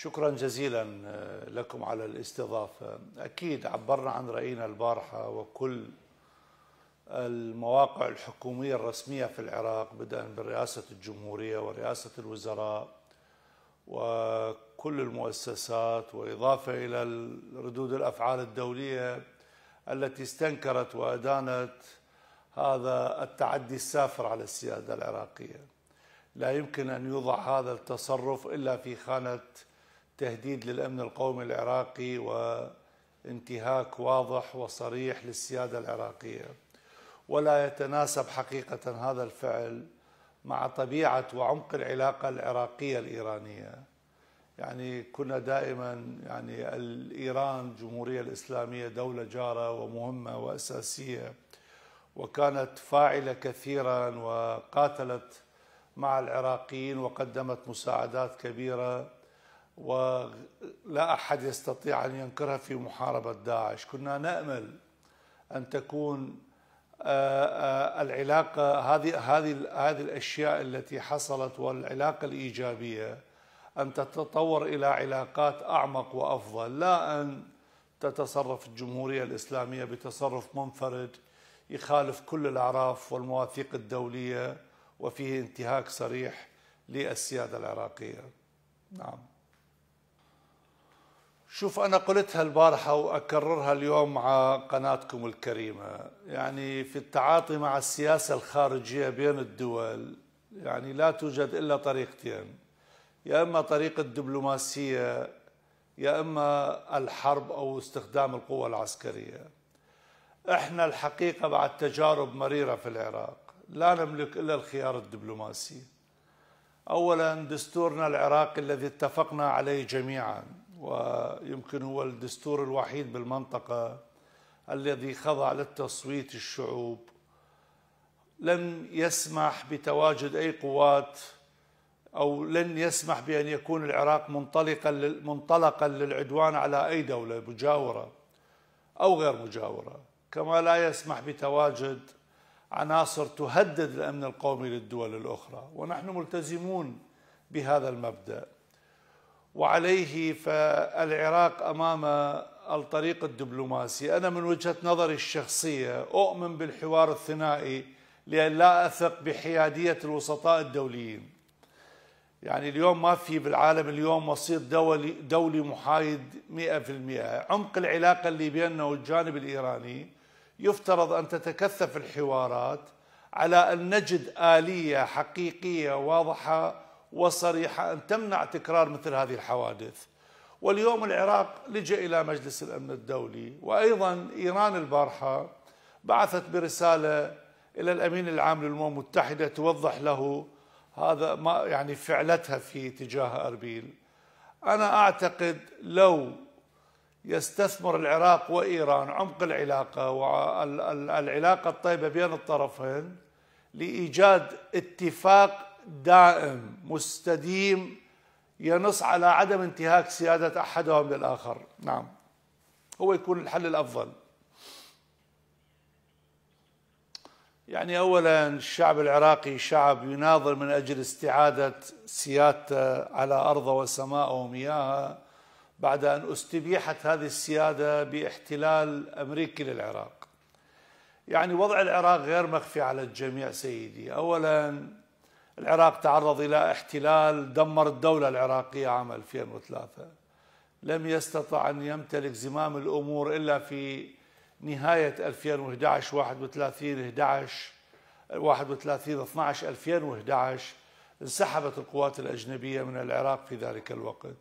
شكرا جزيلا آه، لكم على الاستضافة أكيد عبرنا عن رأينا البارحة وكل المواقع الحكومية الرسمية في العراق بدءا برئاسة الجمهورية ورئاسة الوزراء وكل المؤسسات وإضافة إلى ردود الأفعال الدولية التي استنكرت وأدانت هذا التعدي السافر على السيادة العراقية لا يمكن أن يوضع هذا التصرف إلا في خانة تهديد للامن القومي العراقي وانتهاك واضح وصريح للسياده العراقيه ولا يتناسب حقيقه هذا الفعل مع طبيعه وعمق العلاقه العراقيه الايرانيه يعني كنا دائما يعني الايران الجمهوريه الاسلاميه دوله جاره ومهمه واساسيه وكانت فاعله كثيرا وقاتلت مع العراقيين وقدمت مساعدات كبيره ولا أحد يستطيع أن ينكرها في محاربة داعش كنا نأمل أن تكون آه، آه، العلاقة هذه هذه هذه الأشياء التي حصلت والعلاقة الإيجابية أن تتطور إلى علاقات أعمق وأفضل لا أن تتصرف الجمهورية الإسلامية بتصرف منفرد يخالف كل الأعراف والمواثيق الدولية وفيه انتهاك صريح للسيادة العراقية نعم شوف أنا قلتها البارحة وأكررها اليوم مع قناتكم الكريمة يعني في التعاطي مع السياسة الخارجية بين الدول يعني لا توجد إلا طريقتين يا إما طريق الدبلوماسية يا إما الحرب أو استخدام القوة العسكرية إحنا الحقيقة بعد تجارب مريرة في العراق لا نملك إلا الخيار الدبلوماسي أولا دستورنا العراقي الذي اتفقنا عليه جميعا ويمكن هو الدستور الوحيد بالمنطقة الذي خضع للتصويت الشعوب لن يسمح بتواجد أي قوات أو لن يسمح بأن يكون العراق منطلقا منطلقا للعدوان على أي دولة مجاورة أو غير مجاورة كما لا يسمح بتواجد عناصر تهدد الأمن القومي للدول الأخرى ونحن ملتزمون بهذا المبدأ وعليه فالعراق امام الطريق الدبلوماسي انا من وجهه نظري الشخصيه اؤمن بالحوار الثنائي لان لا اثق بحياديه الوسطاء الدوليين يعني اليوم ما في بالعالم اليوم وسيط دولي دولي محايد 100% عمق العلاقه اللي بيننا والجانب الايراني يفترض ان تتكثف الحوارات على ان نجد اليه حقيقيه واضحه وصريحة أن تمنع تكرار مثل هذه الحوادث واليوم العراق لجأ إلى مجلس الأمن الدولي وأيضا إيران البارحة بعثت برسالة إلى الأمين العام للأمم المتحدة توضح له هذا ما يعني فعلتها في تجاه أربيل أنا أعتقد لو يستثمر العراق وإيران عمق العلاقة والعلاقة الطيبة بين الطرفين لإيجاد اتفاق دائم مستديم ينص على عدم انتهاك سيادة أحدهم للآخر نعم هو يكون الحل الأفضل يعني أولا الشعب العراقي شعب يناظر من أجل استعادة سيادته على أرضه وسماءه ومياهه بعد أن استبيحت هذه السيادة باحتلال أمريكي للعراق يعني وضع العراق غير مخفي على الجميع سيدي أولا العراق تعرض إلى احتلال دمر الدولة العراقية عام 2003 لم يستطع أن يمتلك زمام الأمور إلا في نهاية 2011 31 11 31 12 2011 انسحبت القوات الأجنبية من العراق في ذلك الوقت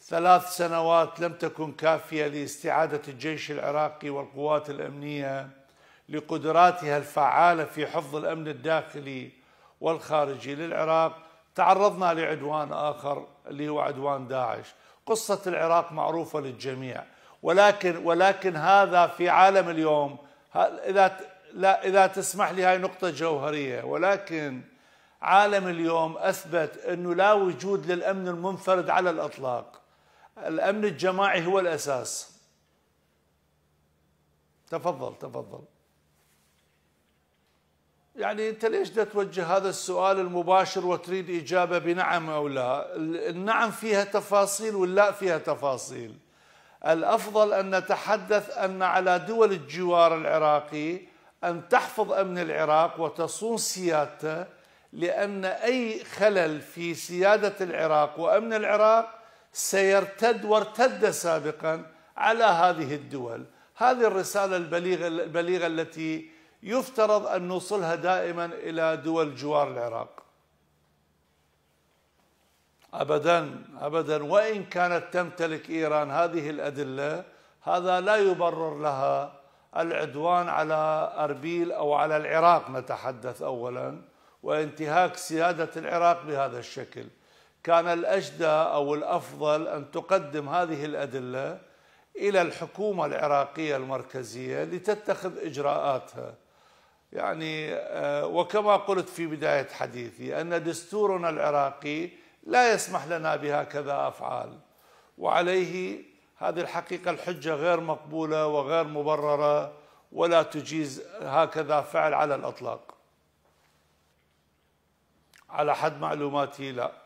ثلاث سنوات لم تكن كافية لاستعادة الجيش العراقي والقوات الأمنية لقدراتها الفعالة في حفظ الأمن الداخلي والخارجي للعراق تعرضنا لعدوان آخر اللي هو عدوان داعش قصة العراق معروفة للجميع ولكن ولكن هذا في عالم اليوم إذا لا إذا تسمح لي هاي نقطة جوهرية ولكن عالم اليوم أثبت أنه لا وجود للأمن المنفرد على الأطلاق الأمن الجماعي هو الأساس تفضل تفضل يعني انت ليش دا توجه هذا السؤال المباشر وتريد اجابه بنعم او لا النعم فيها تفاصيل واللا فيها تفاصيل الافضل ان نتحدث ان على دول الجوار العراقي ان تحفظ امن العراق وتصون سيادته لان اي خلل في سياده العراق وامن العراق سيرتد وارتد سابقا على هذه الدول هذه الرساله البليغه البليغه التي يفترض أن نوصلها دائما إلى دول جوار العراق أبدا أبدا وإن كانت تمتلك إيران هذه الأدلة هذا لا يبرر لها العدوان على أربيل أو على العراق نتحدث أولا وانتهاك سيادة العراق بهذا الشكل كان الأجدى أو الأفضل أن تقدم هذه الأدلة إلى الحكومة العراقية المركزية لتتخذ إجراءاتها يعني آه، وكما قلت في بداية حديثي أن دستورنا العراقي لا يسمح لنا بهكذا أفعال وعليه هذه الحقيقة الحجة غير مقبولة وغير مبررة ولا تجيز هكذا فعل على الإطلاق على حد معلوماتي لا